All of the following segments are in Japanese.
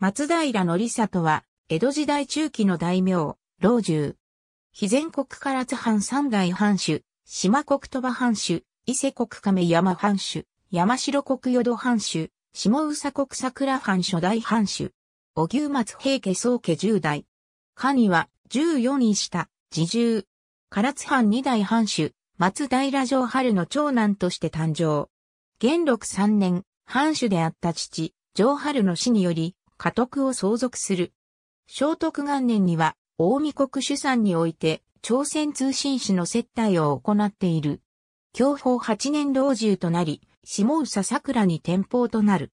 松平則里は、江戸時代中期の大名、老中。肥前国唐津藩三代藩主、島国鳥羽藩主、伊勢国亀山藩主、山城国淀藩主、下宇佐国桜藩初代藩主。小牛松平家宗家十代。下には、十四人下、自重。唐津藩二代藩主、松平城春の長男として誕生。元禄三年、藩主であった父、城春の死により、家督を相続する。聖徳元年には、大見国主産において、朝鮮通信使の接待を行っている。享保八年老中となり、下佐桜に転保となる。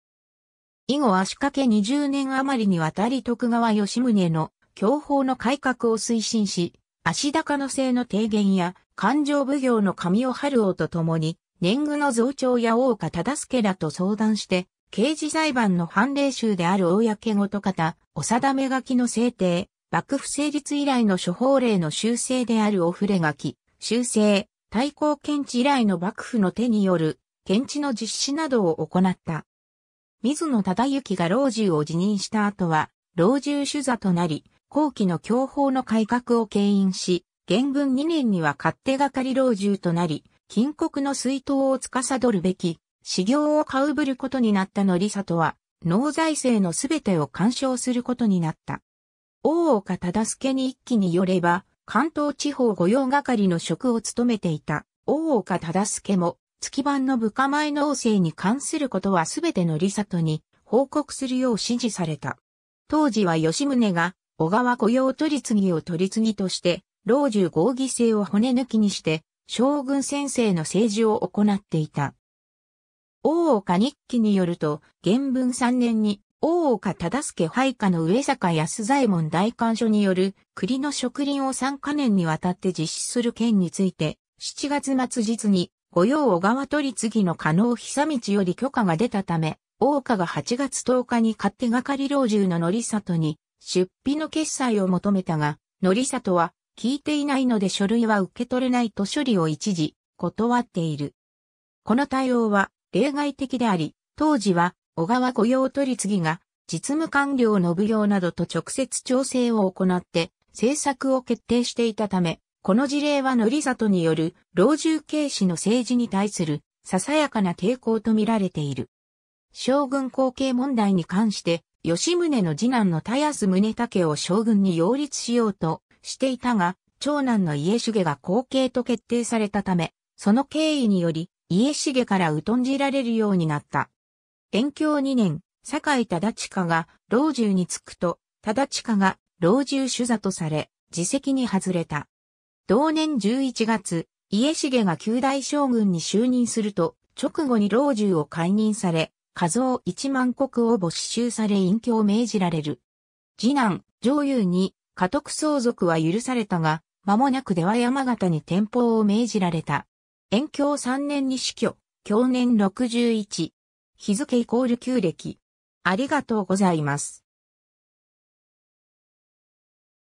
以後足掛け20年余りにわたり徳川吉宗の享保の改革を推進し、足高の性の提言や、勘定奉行の神尾春夫と共に、年貢の増長や大岡忠助らと相談して、刑事裁判の判例集である公ごと方、お定め書きの制定、幕府成立以来の諸法令の修正であるお触れ書き、修正、対抗検知以来の幕府の手による、検知の実施などを行った。水野忠之が老中を辞任した後は、老中主座となり、後期の教法の改革を牽引し、元文2年には勝手がかり老中となり、禁国の水頭を司るべき、修行を買うぶることになったのりさとは、農財政のすべてを干渉することになった。大岡忠助に一気によれば、関東地方御用係の職を務めていた大岡忠助も、月番の部下前農政に関することはすべてのりさとに報告するよう指示された。当時は吉宗が小川御用取次を取次として、老中合議制を骨抜きにして、将軍先生の政治を行っていた。大岡日記によると、元文3年に、大岡忠助配下の上坂安左衛門大官所による栗の植林を3カ年にわたって実施する件について、7月末日に、御用小川取次の加納久道より許可が出たため、大岡が8月10日に勝手がかり老中の則里に出費の決済を求めたが、則里は聞いていないので書類は受け取れないと処理を一時断っている。この対応は例外的であり、当時は小川雇用取次が実務官僚の奉行などと直接調整を行って政策を決定していたため、この事例は則里による老中軽視の政治に対するささやかな抵抗と見られている。将軍後継問題に関して、吉宗の次男の田安宗武を将軍に擁立しようとしていたが、長男の家重が後継と決定されたため、その経緯により、家重から疎んじられるようになった。延教2年、堺井忠親が老中に着くと、忠親が老中主座とされ、自責に外れた。同年11月、家重が九大将軍に就任すると、直後に老中を解任され、家蔵一万国を没収され隠居を命じられる。次男、上優に、家督相続は許されたが、間もなく出は山形に転保を命じられた。延享3年に死去、享年61。日付イコール旧暦。ありがとうございます。